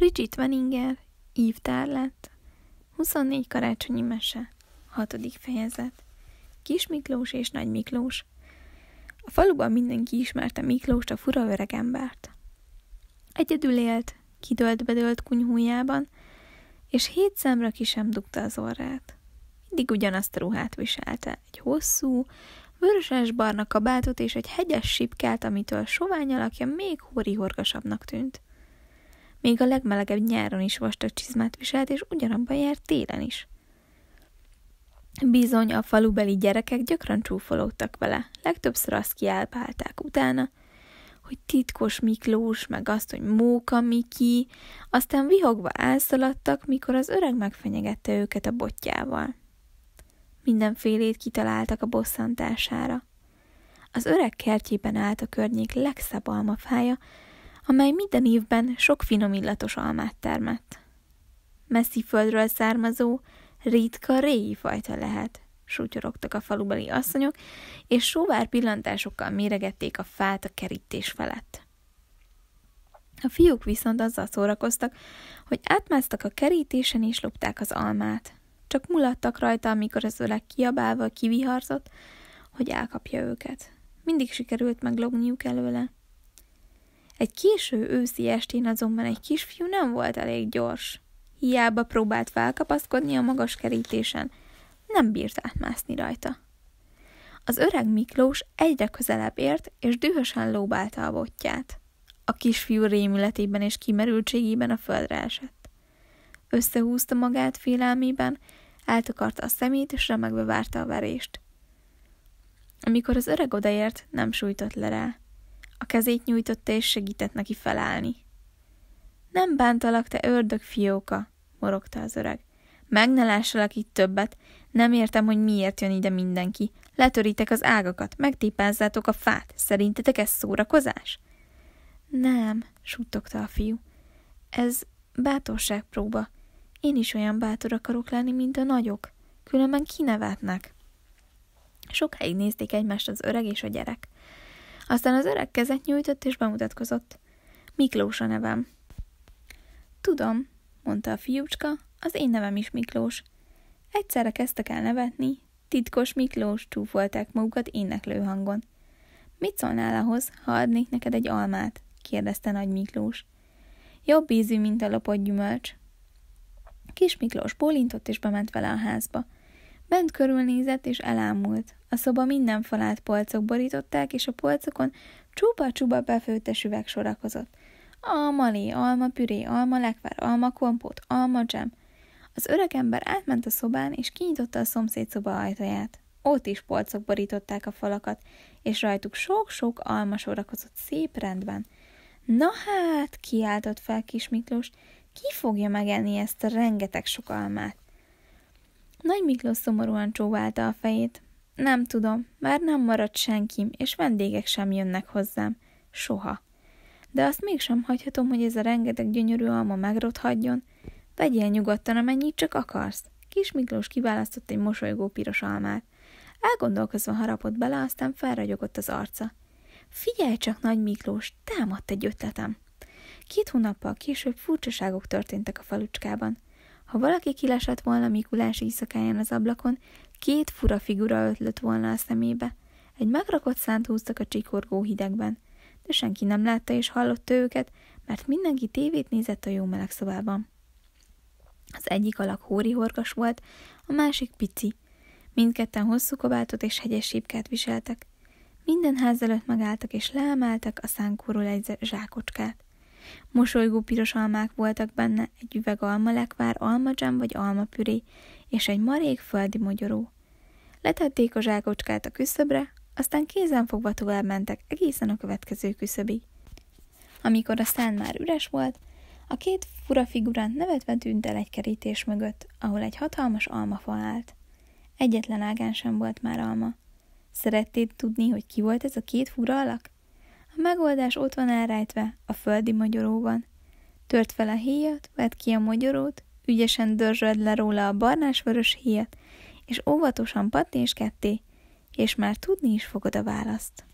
Bridget Veninger, Ív Tárlát, 24 karácsonyi mese, 6. fejezet, Kis Miklós és Nagy Miklós. A faluban mindenki ismerte Miklóst a fura öreg embert. Egyedül élt, kidölt-bedölt kunyhójában, és hét szemre ki sem dugta az orrát. Mindig ugyanazt a ruhát viselte, egy hosszú, vöröses barna kabátot és egy hegyes sipkát, amitől sovány alakja még horihorgasabbnak tűnt. Még a legmelegebb nyáron is vastag csizmát viselt, és ugyanabban járt télen is. Bizony, a falubeli gyerekek gyakran csúfolódtak vele, legtöbbször azt kiálpálták utána, hogy titkos Miklós, meg azt, hogy Móka Miki, aztán vihogva elszaladtak, mikor az öreg megfenyegette őket a botjával. Mindenfélét kitaláltak a bosszantására. Az öreg kertjében állt a környék legszebb almafája, amely minden évben sok finom illatos almát termett. Messzi földről származó, ritka réi fajta lehet, sútyorogtak a falubeli asszonyok, és sóvár pillantásokkal méregették a fát a kerítés felett. A fiúk viszont azzal szórakoztak, hogy átmásztak a kerítésen és lopták az almát. Csak mulattak rajta, amikor az öreg kiabálva kiviharzott, hogy elkapja őket. Mindig sikerült meglogniuk előle. Egy késő őszi estén azonban egy kisfiú nem volt elég gyors. Hiába próbált felkapaszkodni a magas kerítésen, nem bírt átmászni rajta. Az öreg Miklós egyre közelebb ért, és dühösen lóbálta a botját. A kisfiú rémületében és kimerültségében a földre esett. Összehúzta magát félelmében, eltakarta a szemét, és remegve várta a verést. Amikor az öreg odaért, nem sújtott le rá a kezét nyújtotta és segített neki felállni. Nem bántalak, te ördög fióka, morogta az öreg. Meg ne lássalak itt többet, nem értem, hogy miért jön ide mindenki. Letörítek az ágakat, megtépázzátok a fát. Szerintetek ez szórakozás? Nem, suttogta a fiú. Ez bátorságpróba. Én is olyan bátor akarok lenni, mint a nagyok. Különben kinevetnek. Sokáig nézték egymást az öreg és a gyerek. Aztán az öreg kezet nyújtott és bemutatkozott. Miklós a nevem. Tudom, mondta a fiúcska, az én nevem is Miklós. Egyszerre kezdtek el nevetni, titkos Miklós csúfolták magukat éneklő hangon. Mit szólnál ahhoz, ha adnék neked egy almát? kérdezte Nagy Miklós. Jobb ízű, mint a lopott gyümölcs. Kis Miklós bólintott és bement vele a házba. Bent körülnézett és elámult. A szoba minden falát polcok borították, és a polcokon csupa-csupa befőttes üveg sorakozott. Alma lé, alma püré, alma lekvár, alma kompót, alma dzsem. Az öreg ember átment a szobán, és kinyitotta a szomszéd szoba ajtaját. Ott is polcok borították a falakat, és rajtuk sok-sok alma sorakozott szép rendben. Na hát, kiáltott fel kis Miklós, ki fogja megenni ezt a rengeteg sok almát? Nagy Miklós szomorúan csóválta a fejét. Nem tudom, már nem marad senkim, és vendégek sem jönnek hozzám. Soha. De azt mégsem hagyhatom, hogy ez a rengeteg gyönyörű alma megrothadjon. Vegyél nyugodtan, amennyit csak akarsz. Kis Miklós kiválasztott egy mosolygó piros almát. Elgondolkozva harapott bele, aztán felragyogott az arca. Figyelj csak, Nagy Miklós, támadt egy ötletem. Két hónappal később furcsaságok történtek a falucskában. Ha valaki kilesett volna Mikulás éjszakáján az ablakon, Két fura figura ötlött volna a szemébe. Egy megrakott szánt húztak a csikorgó hidegben, de senki nem látta és hallotta őket, mert mindenki tévét nézett a jó meleg szobában. Az egyik alak hóri horgas volt, a másik pici. Mindketten hosszú kabátot és hegyes sípkát viseltek. Minden ház előtt megálltak és leemeltek a szánkóról egy zsákocskát. Mosolygó piros almák voltak benne, egy üveg almalekvár, almadzsám vagy almapüré, és egy marék földi mogyoró. Letették a zsákocskát a küszöbre, aztán fogva tovább mentek egészen a következő küszöbig. Amikor a szán már üres volt, a két fura figurán nevetve tűnt el egy kerítés mögött, ahol egy hatalmas almafa állt. Egyetlen ágán sem volt már alma. Szerettéd tudni, hogy ki volt ez a két fura alak? A megoldás ott van elrejtve, a földi magyaróban. Tört fel a héjat, vedd ki a magyarót, ügyesen dörzsöd le róla a barnás-vörös héjat, és óvatosan pattints ketté, és már tudni is fogod a választ.